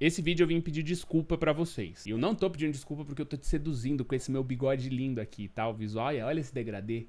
Esse vídeo eu vim pedir desculpa para vocês. E eu não tô pedindo desculpa porque eu tô te seduzindo com esse meu bigode lindo aqui, tá? O visual, olha, olha esse degradê.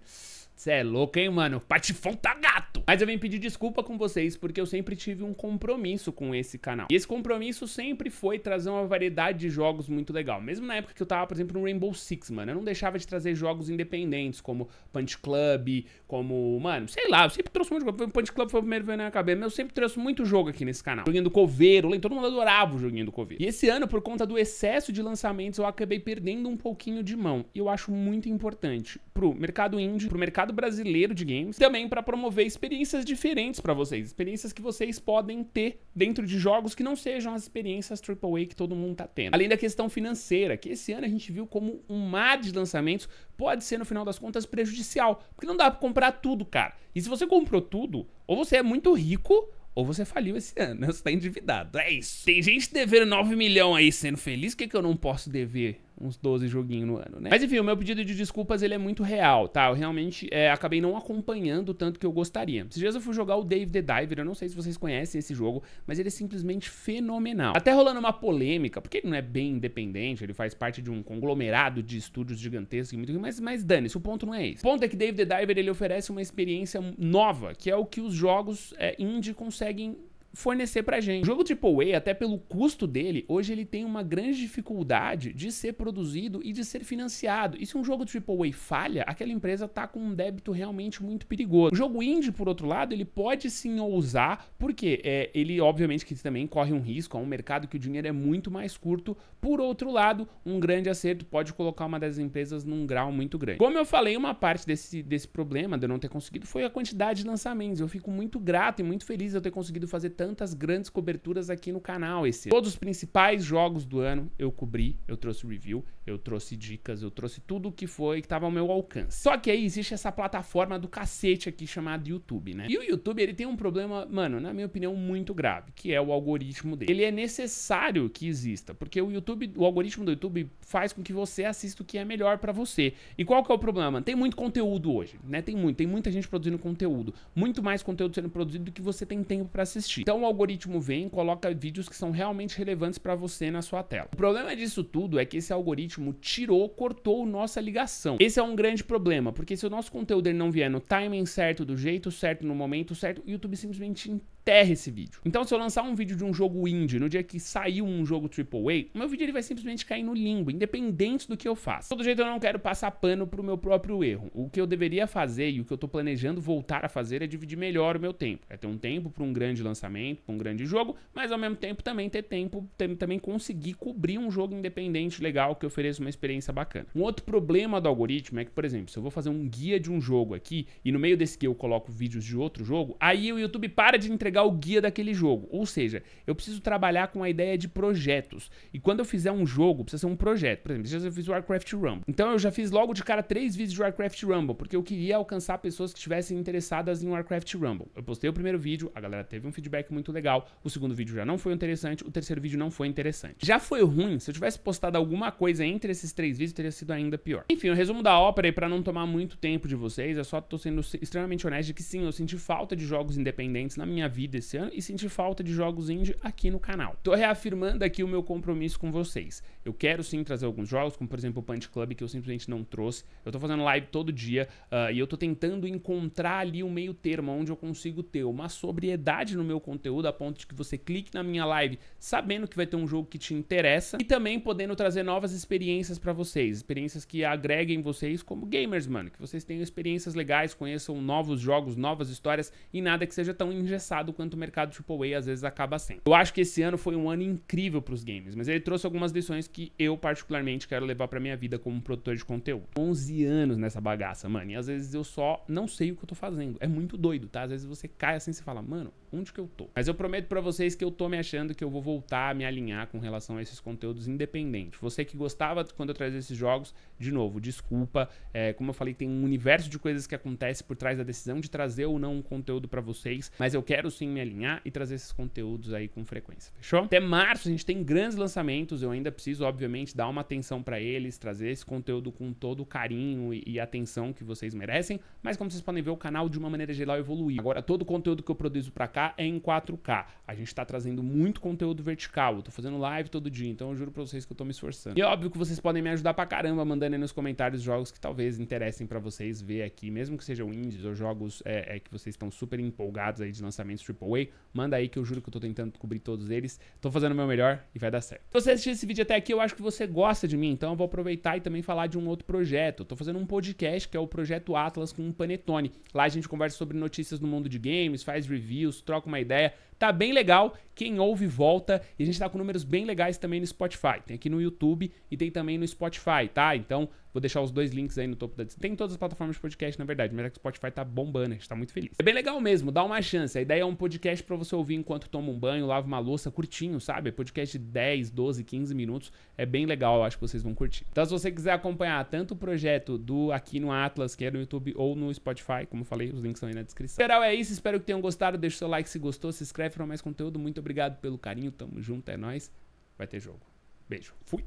Cê é louco, hein, mano? Patifão tá gato! Mas eu vim pedir desculpa com vocês porque eu sempre tive um compromisso com esse canal. E esse compromisso sempre foi trazer uma variedade de jogos muito legal. Mesmo na época que eu tava, por exemplo, no Rainbow Six, mano, eu não deixava de trazer jogos independentes, como Punch Club, como... Mano, sei lá, eu sempre trouxe muito jogo. Punch Club foi o primeiro que veio na minha cabeça, mas eu sempre trouxe muito jogo aqui nesse canal. Joguinho do Coveiro, todo mundo adorava adorava o joguinho do Covid. E esse ano, por conta do excesso de lançamentos, eu acabei perdendo um pouquinho de mão. E eu acho muito importante pro mercado indie, pro mercado brasileiro de games, também para promover experiências diferentes para vocês, experiências que vocês podem ter dentro de jogos que não sejam as experiências AAA que todo mundo tá tendo. Além da questão financeira, que esse ano a gente viu como um mar de lançamentos pode ser, no final das contas, prejudicial. Porque não dá pra comprar tudo, cara. E se você comprou tudo, ou você é muito rico, ou você faliu esse ano, né? Você tá endividado. É isso. Tem gente devendo 9 milhões aí sendo feliz, O que, que eu não posso dever uns 12 joguinhos no ano, né? Mas enfim, o meu pedido de desculpas ele é muito real, tá? Eu realmente é, acabei não acompanhando o tanto que eu gostaria. Esses dias eu fui jogar o Dave the Diver, eu não sei se vocês conhecem esse jogo, mas ele é simplesmente fenomenal. Até rolando uma polêmica, porque ele não é bem independente, ele faz parte de um conglomerado de estúdios gigantescos e muito, mas, mas dane-se, o ponto não é esse. O ponto é que Dave the Diver ele oferece uma experiência nova, que é o que os jogos é, indie conseguem fornecer pra gente. O jogo AAA, até pelo custo dele, hoje ele tem uma grande dificuldade de ser produzido e de ser financiado. E se um jogo AAA falha, aquela empresa tá com um débito realmente muito perigoso. O jogo indie, por outro lado, ele pode sim ousar, porque é, ele obviamente que também corre um risco, é um mercado que o dinheiro é muito mais curto. Por outro lado, um grande acerto pode colocar uma das empresas num grau muito grande. Como eu falei, uma parte desse, desse problema de eu não ter conseguido foi a quantidade de lançamentos. Eu fico muito grato e muito feliz de eu ter conseguido fazer tanto tantas grandes coberturas aqui no canal esse. Todos os principais jogos do ano eu cobri, eu trouxe review, eu trouxe dicas, eu trouxe tudo o que foi que tava ao meu alcance. Só que aí existe essa plataforma do cacete aqui chamada YouTube, né? E o YouTube, ele tem um problema, mano, na minha opinião, muito grave, que é o algoritmo dele. Ele é necessário que exista, porque o YouTube, o algoritmo do YouTube faz com que você assista o que é melhor para você. E qual que é o problema? Tem muito conteúdo hoje, né? Tem muito, tem muita gente produzindo conteúdo, muito mais conteúdo sendo produzido do que você tem tempo para assistir. Então então o algoritmo vem e coloca vídeos que são realmente relevantes para você na sua tela. O problema disso tudo é que esse algoritmo tirou, cortou nossa ligação. Esse é um grande problema, porque se o nosso conteúdo não vier no timing certo, do jeito certo, no momento certo, o YouTube simplesmente aterra esse vídeo. Então, se eu lançar um vídeo de um jogo indie no dia que saiu um jogo AAA, o meu vídeo ele vai simplesmente cair no limbo, independente do que eu faça. Todo jeito, eu não quero passar pano pro meu próprio erro. O que eu deveria fazer e o que eu tô planejando voltar a fazer é dividir melhor o meu tempo. É ter um tempo para um grande lançamento, para um grande jogo, mas ao mesmo tempo também ter tempo, ter, também conseguir cobrir um jogo independente legal que ofereça uma experiência bacana. Um outro problema do algoritmo é que, por exemplo, se eu vou fazer um guia de um jogo aqui e no meio desse guia eu coloco vídeos de outro jogo, aí o YouTube para de entregar pegar o guia daquele jogo. Ou seja, eu preciso trabalhar com a ideia de projetos. E quando eu fizer um jogo, precisa ser um projeto. Por exemplo, eu fiz Warcraft Rumble. Então eu já fiz logo de cara três vídeos de Warcraft Rumble, porque eu queria alcançar pessoas que estivessem interessadas em Warcraft Rumble. Eu postei o primeiro vídeo, a galera teve um feedback muito legal. O segundo vídeo já não foi interessante, o terceiro vídeo não foi interessante. Já foi ruim, se eu tivesse postado alguma coisa entre esses três vídeos, teria sido ainda pior. Enfim, o resumo da ópera, e pra não tomar muito tempo de vocês, eu só tô sendo extremamente honesto de que sim, eu senti falta de jogos independentes na minha vida vida esse ano e senti falta de jogos indie aqui no canal. Tô reafirmando aqui o meu compromisso com vocês. Eu quero sim trazer alguns jogos, como por exemplo o Punch Club, que eu simplesmente não trouxe. Eu tô fazendo live todo dia uh, e eu tô tentando encontrar ali um meio termo onde eu consigo ter uma sobriedade no meu conteúdo a ponto de que você clique na minha live sabendo que vai ter um jogo que te interessa e também podendo trazer novas experiências para vocês, experiências que agreguem vocês como gamers, mano, que vocês tenham experiências legais, conheçam novos jogos, novas histórias e nada que seja tão engessado quanto o mercado AAA às vezes acaba sendo. Eu acho que esse ano foi um ano incrível para os games, mas ele trouxe algumas lições que eu particularmente quero levar para minha vida como produtor de conteúdo. 11 anos nessa bagaça, mano, e às vezes eu só não sei o que eu tô fazendo. É muito doido, tá? Às vezes você cai assim e fala, mano, onde que eu tô? Mas eu prometo para vocês que eu tô me achando que eu vou voltar a me alinhar com relação a esses conteúdos independentes. Você que gostava quando eu trazia esses jogos, de novo, desculpa. É, como eu falei, tem um universo de coisas que acontece por trás da decisão de trazer ou não um conteúdo para vocês, mas eu quero sim sim me alinhar e trazer esses conteúdos aí com frequência, fechou? Até março a gente tem grandes lançamentos, eu ainda preciso, obviamente, dar uma atenção para eles, trazer esse conteúdo com todo o carinho e, e, atenção que vocês merecem, mas como vocês podem ver, o canal de uma maneira geral evoluiu. Agora, todo o conteúdo que eu produzo para cá é em 4K. A gente tá trazendo muito conteúdo vertical, eu tô fazendo live todo dia, então eu juro pra vocês que eu tô me esforçando. E é óbvio que vocês podem me ajudar pra caramba mandando aí nos comentários jogos que talvez interessem para vocês ver aqui, mesmo que sejam indies ou jogos é, é, que vocês estão super empolgados aí de lançamentos AAA, tipo, manda aí que eu juro que eu tô tentando cobrir todos eles. Tô fazendo o meu melhor e vai dar certo. Se você assistiu esse vídeo até aqui, eu acho que você gosta de mim, então eu vou aproveitar e também falar de um outro projeto. Eu tô fazendo um podcast que é o Projeto Atlas com o Panetone. Lá a gente conversa sobre notícias no mundo de games, faz reviews, troca uma ideia, Tá bem legal. Quem ouve, volta. E a gente tá com números bem legais também no Spotify. Tem aqui no YouTube e tem também no Spotify, tá? Então, vou deixar os dois links aí no topo da. Tem todas as plataformas de podcast, na verdade, mas é que o Spotify tá bombando, a gente tá muito feliz. É bem legal mesmo, dá uma chance. A ideia é um podcast para você ouvir enquanto toma um banho, lava uma louça, curtinho, sabe? Podcast de 10, 12, 15 minutos. É bem legal, eu acho que vocês vão curtir. Então, se você quiser acompanhar tanto o projeto do aqui no Atlas, que é no YouTube ou no Spotify, como eu falei, os links são aí na descrição. geral é isso, espero que tenham gostado. Deixa o seu like se gostou, se inscreve para mais conteúdo. Muito obrigado pelo carinho. Tamo junto, é nóis. Vai ter jogo. Beijo. Fui.